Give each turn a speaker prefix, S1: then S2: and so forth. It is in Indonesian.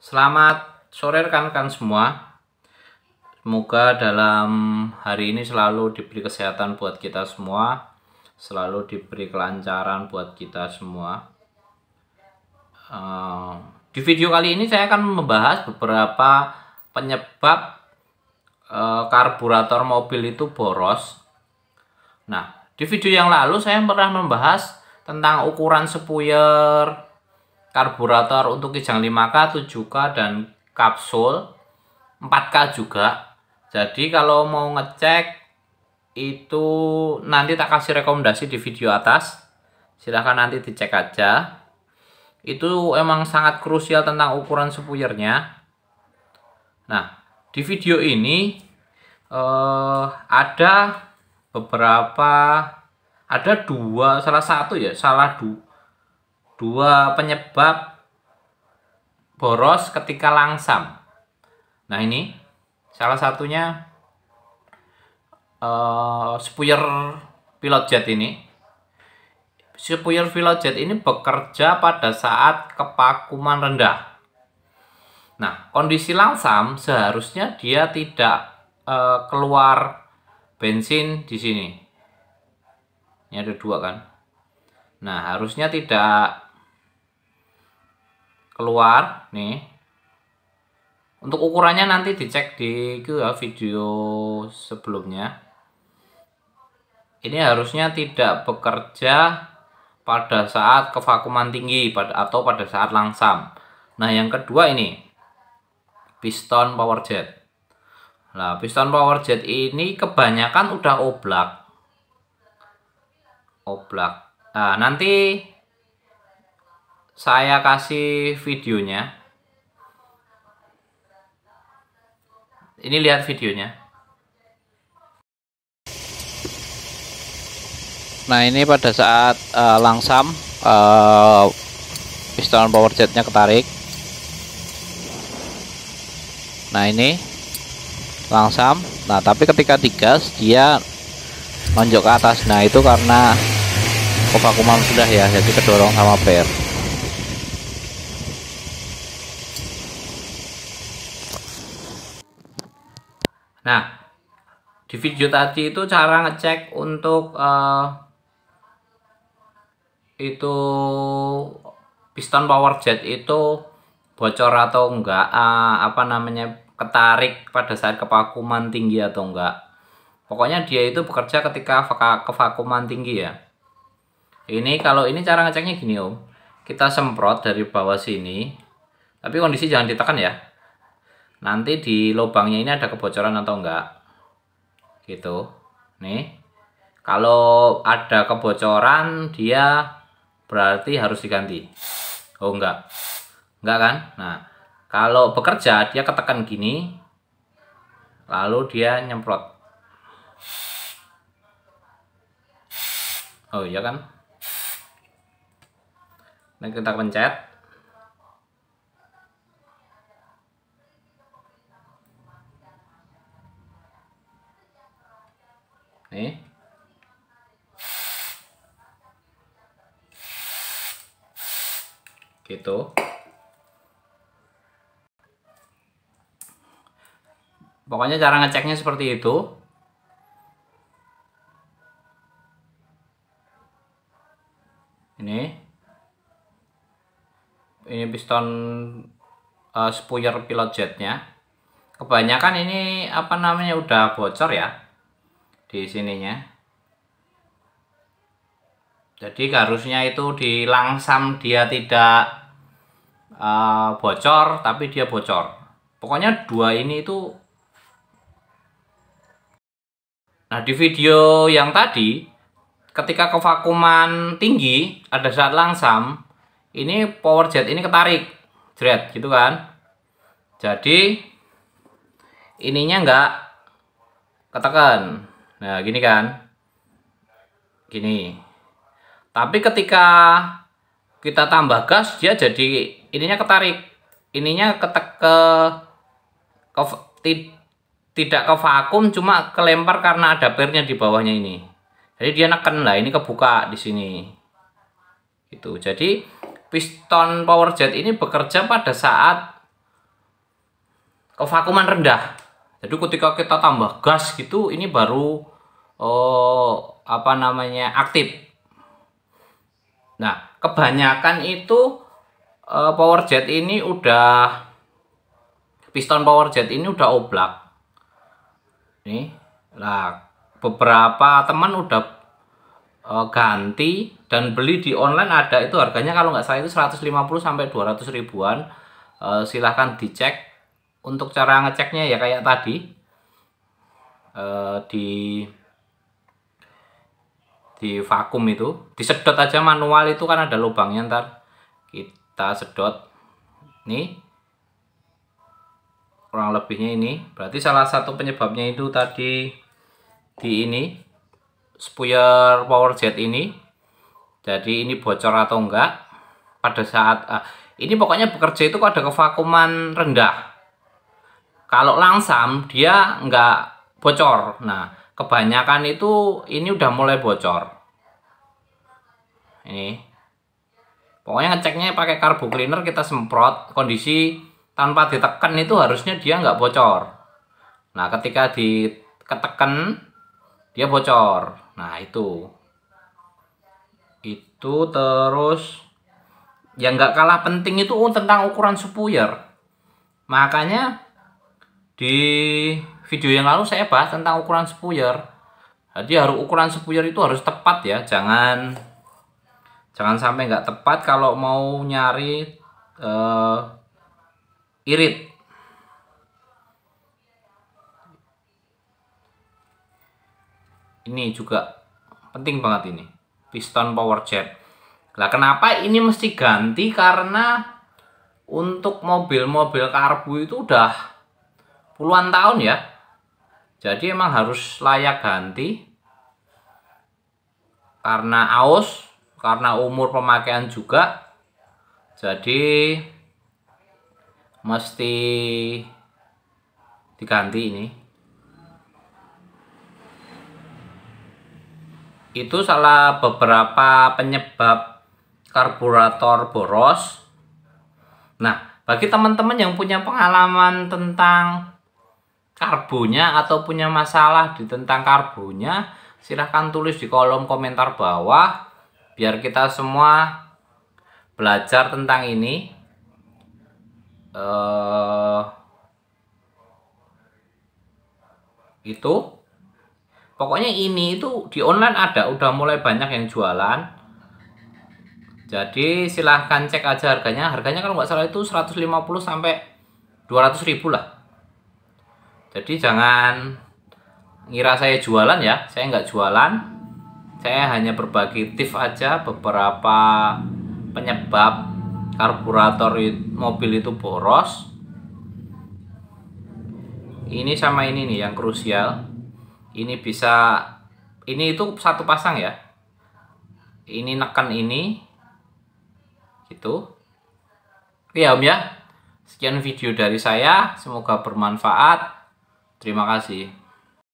S1: Selamat sore rekan-rekan semua. Semoga dalam hari ini selalu diberi kesehatan buat kita semua, selalu diberi kelancaran buat kita semua. Ehm, di video kali ini saya akan membahas beberapa penyebab eh, karburator mobil itu boros. Nah, di video yang lalu saya pernah membahas tentang ukuran spuyer, karburator untuk Kijang 5K, 7K, dan kapsul 4K juga. Jadi kalau mau ngecek itu nanti tak kasih rekomendasi di video atas. Silahkan nanti dicek aja. Itu emang sangat krusial tentang ukuran sepuyernya. Nah, di video ini eh, ada beberapa ada dua salah satu ya salah dua dua penyebab boros ketika langsam. Nah ini salah satunya uh, eh, spuyer pilot jet ini. Spuyer pilot jet ini bekerja pada saat kepakuman rendah. Nah kondisi langsam seharusnya dia tidak uh, keluar bensin di sini. Ini ada dua kan. Nah harusnya tidak keluar nih untuk ukurannya nanti dicek di video sebelumnya ini harusnya tidak bekerja pada saat kevakuman tinggi pada atau pada saat langsam nah yang kedua ini piston power jet nah piston power jet ini kebanyakan udah oblak oblak nah nanti saya kasih videonya. Ini lihat videonya. Nah ini pada saat uh, langsam uh, eh, piston power jetnya ketarik. Nah ini langsam. Nah tapi ketika digas dia lonjok ke atas. Nah itu karena kevakuman sudah ya, jadi kedorong sama per. Nah, di video tadi itu cara ngecek untuk uh, itu piston power jet itu bocor atau enggak, uh, apa namanya ketarik pada saat kevakuman tinggi atau enggak. Pokoknya dia itu bekerja ketika kevakuman tinggi ya. Ini kalau ini cara ngeceknya gini om, kita semprot dari bawah sini, tapi kondisi jangan ditekan ya, nanti di lubangnya ini ada kebocoran atau enggak gitu nih kalau ada kebocoran dia berarti harus diganti oh enggak enggak kan nah kalau bekerja dia ketekan gini lalu dia nyemprot oh iya kan nah kita pencet Nih. Gitu. Pokoknya cara ngeceknya seperti itu. Ini. Ini piston uh, eh, spuyer pilot jetnya kebanyakan ini apa namanya udah bocor ya di sininya jadi garusnya itu dilangsam dia tidak uh, bocor tapi dia bocor pokoknya dua ini itu nah di video yang tadi ketika kevakuman tinggi ada saat langsam ini power jet ini ketarik jret gitu kan jadi ininya enggak ketekan Nah, gini kan. Gini. Tapi ketika kita tambah gas, dia jadi ininya ketarik. Ininya ketek ke, ke ti, tidak ke vakum, cuma kelempar karena ada pernya di bawahnya ini. Jadi dia neken lah, ini kebuka di sini. Gitu. Jadi piston power jet ini bekerja pada saat kevakuman rendah. Jadi ketika kita tambah gas gitu, ini baru oh apa namanya aktif. Nah, kebanyakan itu uh, power jet ini udah piston power jet ini udah oblak. Nih, lah beberapa teman udah uh, ganti dan beli di online ada itu harganya kalau nggak salah itu 150 sampai 200 ribuan. Uh, silahkan dicek untuk cara ngeceknya ya kayak tadi uh, di di vakum itu disedot aja manual itu kan ada lubangnya ntar kita sedot nih kurang lebihnya ini berarti salah satu penyebabnya itu tadi di ini spuyer power jet ini jadi ini bocor atau enggak pada saat ah, ini pokoknya bekerja itu ada kevakuman rendah kalau langsam dia enggak bocor nah kebanyakan itu ini udah mulai bocor ini pokoknya ngeceknya pakai karbu cleaner kita semprot kondisi tanpa ditekan itu harusnya dia nggak bocor nah ketika ketekan dia bocor nah itu itu terus yang nggak kalah penting itu oh, tentang ukuran spuyer makanya di video yang lalu saya bahas tentang ukuran spuyer. Jadi harus ukuran spuyer itu harus tepat ya, jangan jangan sampai nggak tepat kalau mau nyari uh, irit. Ini juga penting banget ini, piston power jet. Nah, kenapa ini mesti ganti? Karena untuk mobil-mobil karbu itu udah puluhan tahun ya jadi emang harus layak ganti karena aus, karena umur pemakaian juga. Jadi mesti diganti ini. Itu salah beberapa penyebab karburator boros. Nah, bagi teman-teman yang punya pengalaman tentang karbonya atau punya masalah di tentang karbonya silahkan tulis di kolom komentar bawah biar kita semua belajar tentang ini uh, itu pokoknya ini itu di online ada udah mulai banyak yang jualan jadi silahkan cek aja harganya harganya kalau nggak salah itu 150 sampai 200 ribu lah jadi jangan ngira saya jualan ya, saya nggak jualan. Saya hanya berbagi tips aja beberapa penyebab karburator mobil itu boros. Ini sama ini nih yang krusial. Ini bisa ini itu satu pasang ya. Ini neken ini gitu. Oke ya Om ya. Sekian video dari saya, semoga bermanfaat. Terima kasih.